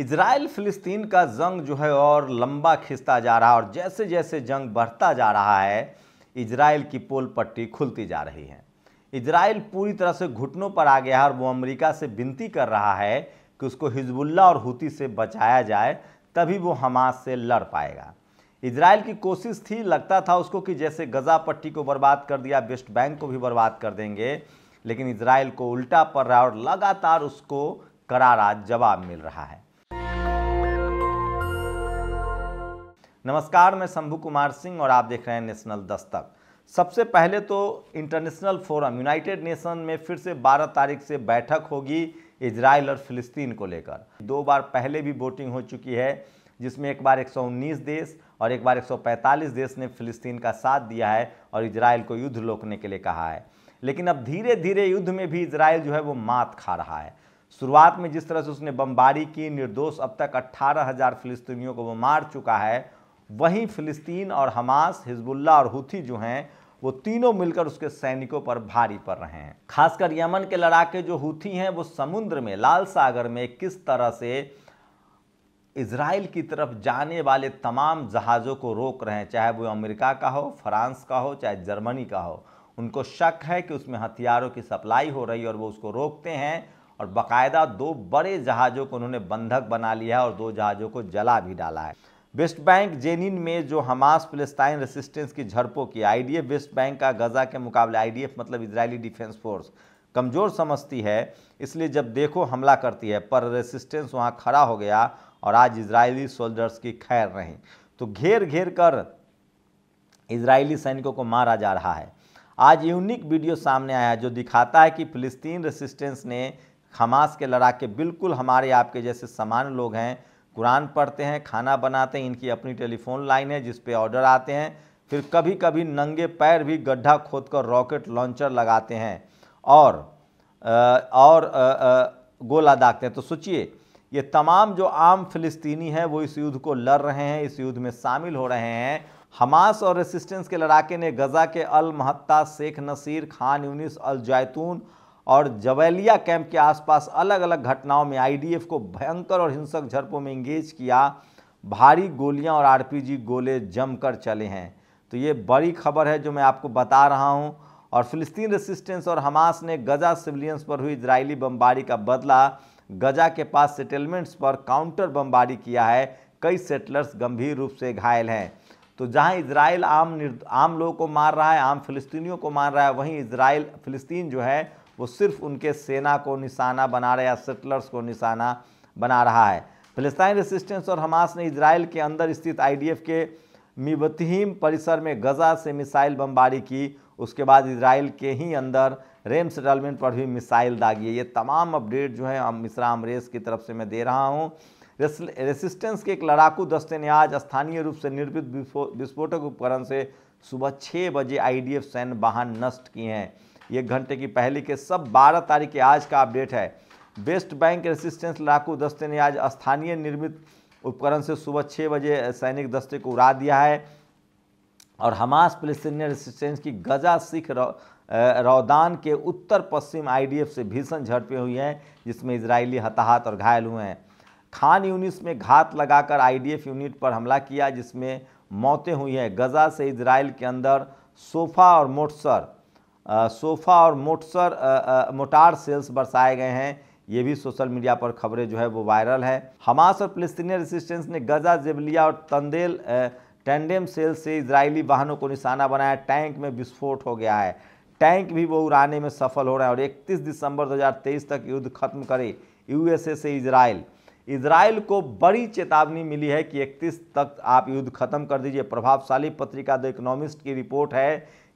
Israel फ़िलिस्तीन का जंग जो है और लंबा खिंचता जा रहा है और जैसे जैसे जंग बढ़ता जा रहा है इसराइल की पोल पट्टी खुलती जा रही है इसराइल पूरी तरह से घुटनों पर आ गया है और वो अमेरिका से विनती कर रहा है कि उसको हिजबुल्ला और हूती से बचाया जाए तभी वो हमास से लड़ पाएगा इसराइल की कोशिश थी लगता था उसको कि जैसे गज़ा पट्टी को बर्बाद कर दिया वेस्ट बैंक को भी बर्बाद कर देंगे लेकिन इसराइल को उल्टा पड़ रहा है और लगातार उसको करारा जवाब मिल रहा है नमस्कार मैं शंभू कुमार सिंह और आप देख रहे हैं नेशनल दस्तक सबसे पहले तो इंटरनेशनल फोरम यूनाइटेड नेशन में फिर से 12 तारीख से बैठक होगी इसराइल और फिलिस्तीन को लेकर दो बार पहले भी वोटिंग हो चुकी है जिसमें एक बार 119 देश और एक बार 145 देश ने फिलिस्तीन का साथ दिया है और इसराइल को युद्ध रोकने के लिए कहा है लेकिन अब धीरे धीरे युद्ध में भी इसराइल जो है वो मात खा रहा है शुरुआत में जिस तरह से उसने बमबारी की निर्दोष अब तक अट्ठारह हज़ार फिलिस्तीनियों को वो मार चुका है वहीं फ़िलिस्तीन और हमास हिजबुल्ला और हूथी जो हैं वो तीनों मिलकर उसके सैनिकों पर भारी पड़ रहे हैं खासकर यमन के लड़ाके जो हूथी हैं वो समुद्र में लाल सागर में किस तरह से इसराइल की तरफ जाने वाले तमाम जहाज़ों को रोक रहे हैं चाहे वो अमेरिका का हो फ्रांस का हो चाहे जर्मनी का हो उनको शक है कि उसमें हथियारों की सप्लाई हो रही है और वो उसको रोकते हैं और बाकायदा दो बड़े जहाज़ों को उन्होंने बंधक बना लिया है और दो जहाज़ों को जला भी डाला है वेस्ट बैंक जेनिन में जो हमास फिलिस्तीन रेसिस्टेंस की झड़पों की आईडीएफ वेस्ट बैंक का गजा के मुकाबले आईडीएफ मतलब इजरायली डिफेंस फोर्स कमज़ोर समझती है इसलिए जब देखो हमला करती है पर रेसिस्टेंस वहाँ खड़ा हो गया और आज इजरायली सोल्जर्स की खैर नहीं तो घेर घेर कर इजरायली सैनिकों को मारा जा रहा है आज यूनिक वीडियो सामने आया जो दिखाता है कि फिलिस्तीन रेसिस्टेंस ने हमास के लड़ाके बिल्कुल हमारे आपके जैसे समान लोग हैं कुरान पढ़ते हैं खाना बनाते हैं इनकी अपनी टेलीफोन लाइन है जिस पे ऑर्डर आते हैं फिर कभी कभी नंगे पैर भी गड्ढा खोदकर रॉकेट लॉन्चर लगाते हैं और और गोला दागते हैं तो सोचिए ये तमाम जो आम फिलिस्तीनी हैं वो इस युद्ध को लड़ रहे हैं इस युद्ध में शामिल हो रहे हैं हमास और रेसिस्टेंस के लड़ाके ने गज़ा के अल महत्ता शेख नसीर खान यूनिस अल जैतून और जवैलिया कैंप के आसपास अलग अलग घटनाओं में आईडीएफ को भयंकर और हिंसक झड़पों में इंगेज किया भारी गोलियां और आरपीजी गोले जमकर चले हैं तो ये बड़ी खबर है जो मैं आपको बता रहा हूँ और फिलिस्तीन रेसिस्टेंस और हमास ने गजा सिविलियंस पर हुई इजरायली बमबारी का बदला गजा के पास सेटलमेंट्स पर काउंटर बमबारी किया है कई सेटलर्स गंभीर रूप से घायल हैं तो जहां इसराइल आम आम लोगों को मार रहा है आम फिलिस्तीनियों को मार रहा है वहीं इसराइल फिलिस्तीन जो है वो सिर्फ उनके सेना को निशाना बना रहा है सेटलर्स को निशाना बना रहा है फिलिस्तीन रेसिस्टेंस और हमास ने इसराइल के अंदर स्थित आईडीएफ के मिबतहीम परिसर में गजा से मिसाइल बमबारी की उसके बाद इसराइल के ही अंदर रेम सेटलमेंट पर भी मिसाइल दागी है ये तमाम अपडेट जो है हम मिश्रा अमरेश की तरफ से मैं दे रहा हूँ रेसिस्टेंस के एक लड़ाकू दस्ते ने आज स्थानीय रूप से निर्मित विस्फोटक उपकरण से सुबह छः बजे आईडीएफ सैन्य वाहन नष्ट किए हैं एक घंटे की पहली के सब 12 तारीख के आज का अपडेट है वेस्ट बैंक रेसिस्टेंस लाकू दस्ते ने आज स्थानीय निर्मित उपकरण से सुबह छः बजे सैनिक दस्ते को उड़ा दिया है और हमास फलस्तीनी रेसिस्टेंस की गजा सिख रौदान के उत्तर पश्चिम आईडीएफ से भीषण झड़पें हुई हैं जिसमें इजरायली हताहत और घायल हुए हैं खान यूनिट्स में घात लगाकर आईडीएफ यूनिट पर हमला किया जिसमें मौतें हुई हैं गजा से इसराइल के अंदर सोफा और मोटसर सोफ़ा और मोटसर मोटार सेल्स बरसाए गए हैं ये भी सोशल मीडिया पर खबरें जो है वो वायरल है हमास और फलस्तीनी रेसिस्टेंस ने गजा जेबलिया और तंदेल टेंडेम सेल से इजरायली वाहनों को निशाना बनाया टैंक में विस्फोट हो गया है टैंक भी वो उड़ाने में सफल हो रहे हैं और 31 दिसंबर 2023 तक युद्ध खत्म करे यूएसए से इसराइल इसराइल को बड़ी चेतावनी मिली है कि 31 तक आप युद्ध खत्म कर दीजिए प्रभावशाली पत्रिका द इकोनॉमिस्ट की रिपोर्ट है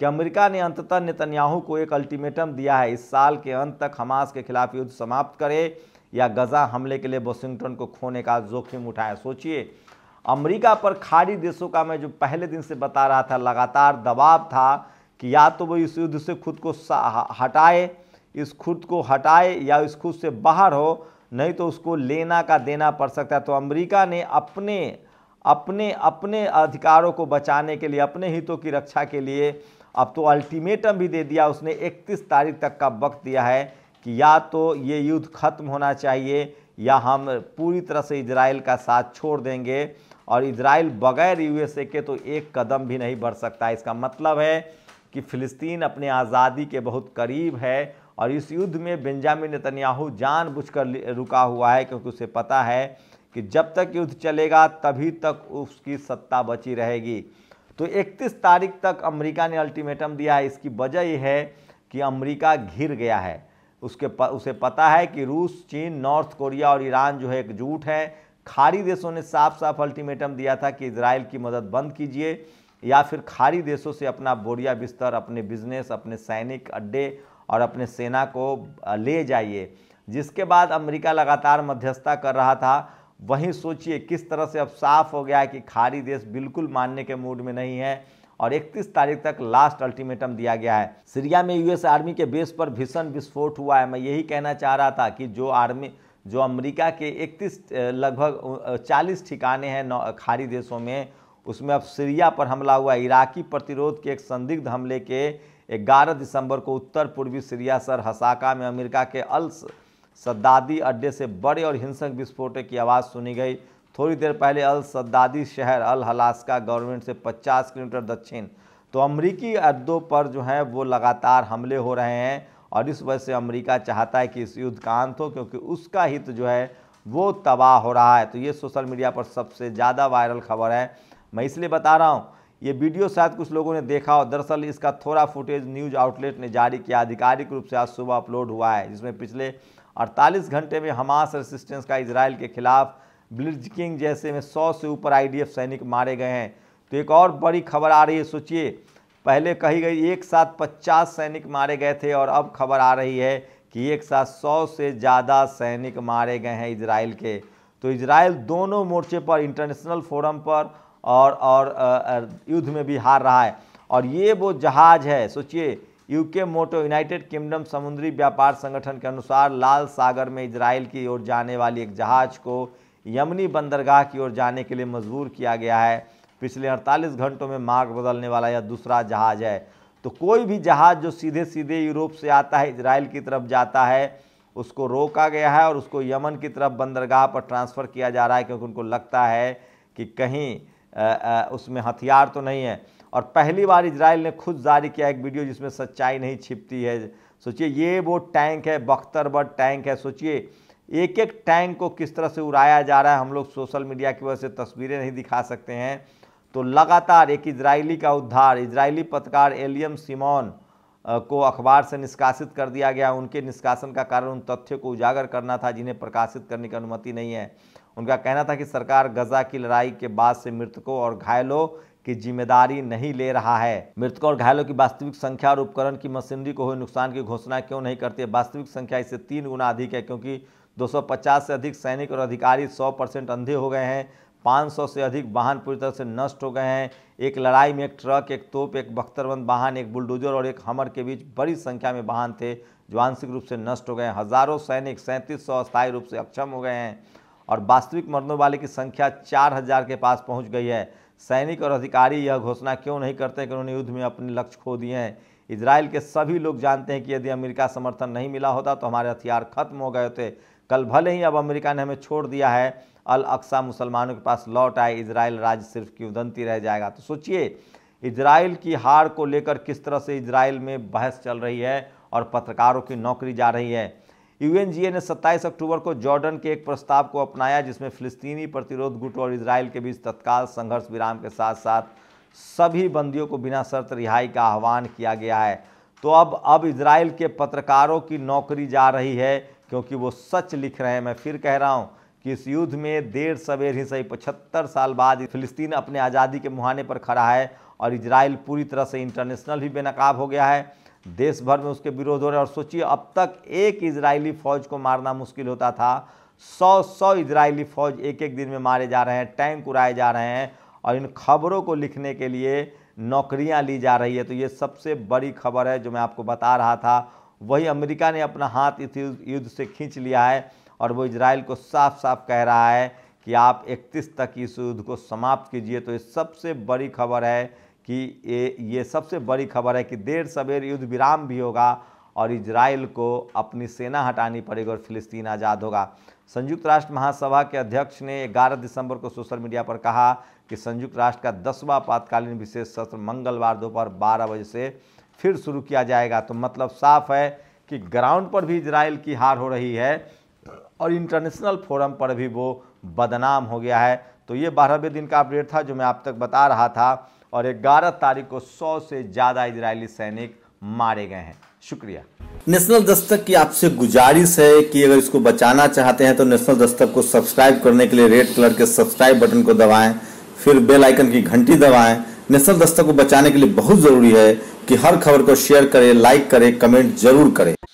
कि अमेरिका ने अंततः नेतन्याहू को एक अल्टीमेटम दिया है इस साल के अंत तक हमास के खिलाफ युद्ध समाप्त करे या गजा हमले के लिए वॉशिंगटन को खोने का जोखिम उठाए सोचिए अमेरिका पर खाड़ी देशों का मैं जो पहले दिन से बता रहा था लगातार दबाव था कि या तो वो इस युद्ध से खुद को हटाए इस खुद को हटाए या इस खुद से बाहर हो नहीं तो उसको लेना का देना पड़ सकता है तो अमेरिका ने अपने अपने अपने अधिकारों को बचाने के लिए अपने हितों की रक्षा के लिए अब तो अल्टीमेटम भी दे दिया उसने इकतीस तारीख तक का वक्त दिया है कि या तो ये युद्ध खत्म होना चाहिए या हम पूरी तरह से इसराइल का साथ छोड़ देंगे और इसराइल बगैर यूएसए के तो एक कदम भी नहीं बढ़ सकता इसका मतलब है कि फ़िलिस्तीन अपने आज़ादी के बहुत करीब है और इस युद्ध में बेंजामिन नेतन्याहू जानबूझकर रुका हुआ है क्योंकि उसे पता है कि जब तक युद्ध चलेगा तभी तक उसकी सत्ता बची रहेगी तो 31 तारीख तक अमेरिका ने अल्टीमेटम दिया है इसकी वजह यह है कि अमेरिका घिर गया है उसके प, उसे पता है कि रूस चीन नॉर्थ कोरिया और ईरान जो है एकजुट है खाड़ी देशों ने साफ साफ अल्टीमेटम दिया था कि इसराइल की मदद बंद कीजिए या फिर खाड़ी देशों से अपना बोरिया बिस्तर अपने बिजनेस अपने सैनिक अड्डे और अपने सेना को ले जाइए जिसके बाद अमेरिका लगातार मध्यस्थता कर रहा था वहीं सोचिए किस तरह से अब साफ हो गया है कि खाड़ी देश बिल्कुल मानने के मूड में नहीं है और 31 तारीख तक लास्ट अल्टीमेटम दिया गया है सीरिया में यूएस आर्मी के बेस पर भीषण विस्फोट हुआ है मैं यही कहना चाह रहा था कि जो आर्मी जो अमेरिका के 31 लगभग 40 ठिकाने हैं खाड़ी देशों में उसमें अब सीरिया पर हमला हुआ है इराकी प्रतिरोध के एक संदिग्ध हमले के ग्यारह दिसंबर को उत्तर पूर्वी सीरिया सर हसाका में अमेरिका के अल्स सद्दादी अड्डे से बड़े और हिंसक विस्फोटक की आवाज़ सुनी गई थोड़ी देर पहले अल सद्दादी शहर अल हलास्का गवर्नमेंट से 50 किलोमीटर दक्षिण तो अमरीकी अड्डों पर जो है वो लगातार हमले हो रहे हैं और इस वजह से अमरीका चाहता है कि इस युद्ध का अंत हो क्योंकि उसका हित तो जो है वो तबाह हो रहा है तो ये सोशल मीडिया पर सबसे ज़्यादा वायरल खबर है मैं इसलिए बता रहा हूँ ये वीडियो शायद कुछ लोगों ने देखा हो दरअसल इसका थोड़ा फुटेज न्यूज़ आउटलेट ने जारी किया आधिकारिक रूप से आज सुबह अपलोड हुआ है जिसमें पिछले अड़तालीस घंटे में हमास रेसिस्टेंस का इसराइल के खिलाफ किंग जैसे में सौ से ऊपर आईडीएफ सैनिक मारे गए हैं तो एक और बड़ी खबर आ रही है सोचिए पहले कही गई एक साथ पचास सैनिक मारे गए थे और अब खबर आ रही है कि एक साथ सौ से ज़्यादा सैनिक मारे गए हैं इसराइल के तो इसराइल दोनों मोर्चे पर इंटरनेशनल फोरम पर और और युद्ध में भी हार रहा है और ये वो जहाज़ है सोचिए यूके मोटो यूनाइटेड किंगडम समुद्री व्यापार संगठन के अनुसार लाल सागर में इसराइल की ओर जाने वाली एक जहाज़ को यमनी बंदरगाह की ओर जाने के लिए मजबूर किया गया है पिछले 48 घंटों में मार्ग बदलने वाला यह दूसरा जहाज़ है तो कोई भी जहाज़ जो सीधे सीधे यूरोप से आता है इसराइल की तरफ जाता है उसको रोका गया है और उसको यमन की तरफ बंदरगाह पर ट्रांसफ़र किया जा रहा है क्योंकि उनको लगता है कि कहीं आ, आ, उसमें हथियार तो नहीं है और पहली बार इसराइल ने खुद जारी किया एक वीडियो जिसमें सच्चाई नहीं छिपती है सोचिए ये वो टैंक है बख्तरबर टैंक है सोचिए एक एक टैंक को किस तरह से उड़ाया जा रहा है हम लोग सोशल मीडिया की वजह से तस्वीरें नहीं दिखा सकते हैं तो लगातार एक इजरायली का उद्धार इजरायली पत्रकार एलियम सिमोन को अखबार से निष्कासित कर दिया गया उनके निष्कासन का कारण उन तथ्यों को उजागर करना था जिन्हें प्रकाशित करने की अनुमति नहीं है उनका कहना था कि सरकार गजा की लड़ाई के बाद से मृतकों और घायलों की जिम्मेदारी नहीं ले रहा है मृतकों और घायलों की वास्तविक संख्या और उपकरण की मशीनरी को हुए नुकसान की घोषणा क्यों नहीं करती है वास्तविक संख्या इससे तीन गुना अधिक है क्योंकि 250 से अधिक सैनिक और अधिकारी 100 परसेंट अंधे हो गए हैं 500 से अधिक वाहन पूरी तरह से नष्ट हो गए हैं एक लड़ाई में एक ट्रक एक तोप एक बख्तरबंद वाहन एक बुलडोजर और एक हमर के बीच बड़ी संख्या में वाहन थे जो आंशिक रूप से नष्ट हो गए हैं हज़ारों सैनिक सैंतीस सौ अस्थायी रूप से अक्षम हो गए हैं और वास्तविक मरने वाले की संख्या चार हज़ार के पास पहुँच गई है सैनिक और अधिकारी यह घोषणा क्यों नहीं करते कि उन्होंने युद्ध में अपने लक्ष्य खो दिए हैं इसराइल के सभी लोग जानते हैं कि यदि अमेरिका समर्थन नहीं मिला होता तो हमारे हथियार खत्म हो गए होते कल भले ही अब अमेरिका ने हमें छोड़ दिया है अल अक्सा मुसलमानों के पास लौट आए इसराइल राज्य सिर्फ किवदंती रह जाएगा तो सोचिए इसराइल की हार को लेकर किस तरह से इसराइल में बहस चल रही है और पत्रकारों की नौकरी जा रही है यूएनजीए ने 27 अक्टूबर को जॉर्डन के एक प्रस्ताव को अपनाया जिसमें फिलिस्तीनी प्रतिरोध गुट और इसराइल के बीच तत्काल संघर्ष विराम के साथ साथ सभी बंदियों को बिना शर्त रिहाई का आह्वान किया गया है तो अब अब इसराइल के पत्रकारों की नौकरी जा रही है क्योंकि वो सच लिख रहे हैं मैं फिर कह रहा हूँ कि इस युद्ध में देर सवेर ही सही पचहत्तर साल बाद फिलिस्तीन अपने आज़ादी के मुहाने पर खड़ा है और इसराइल पूरी तरह से इंटरनेशनल भी बेनकाब हो गया है देश भर में उसके विरोध हो रहे हैं और सोचिए अब तक एक इजरायली फौज को मारना मुश्किल होता था सौ सौ इजरायली फौज एक एक दिन में मारे जा रहे हैं टैंक उड़ाए जा रहे हैं और इन खबरों को लिखने के लिए नौकरियां ली जा रही है तो ये सबसे बड़ी खबर है जो मैं आपको बता रहा था वही अमेरिका ने अपना हाथ इस युद्ध से खींच लिया है और वो इसराइल को साफ साफ कह रहा है कि आप 31 तक इस युद्ध को समाप्त कीजिए तो ये सबसे बड़ी खबर है कि ये ये सबसे बड़ी खबर है कि देर सवेर युद्ध विराम भी होगा और इजराइल को अपनी सेना हटानी पड़ेगी और फिलिस्तीन आज़ाद होगा संयुक्त राष्ट्र महासभा के अध्यक्ष ने 11 दिसंबर को सोशल मीडिया पर कहा कि संयुक्त राष्ट्र का दसवां आपातकालीन विशेष सत्र मंगलवार दोपहर बारह बजे से फिर शुरू किया जाएगा तो मतलब साफ है कि ग्राउंड पर भी इजराइल की हार हो रही है और इंटरनेशनल फोरम पर भी वो बदनाम हो गया है तो ये बारहवें दिन का अपडेट था जो मैं आप तक बता रहा था और 11 तारीख को 100 से ज़्यादा इजरायली सैनिक मारे गए हैं शुक्रिया नेशनल दस्तक की आपसे गुजारिश है कि अगर इसको बचाना चाहते हैं तो नेशनल दस्तक को सब्सक्राइब करने के लिए रेड कलर के सब्सक्राइब बटन को दबाएं फिर बेल आइकन की घंटी दबाएं नेशनल दस्तक को बचाने के लिए बहुत ज़रूरी है कि हर खबर को शेयर करें लाइक करें कमेंट जरूर करें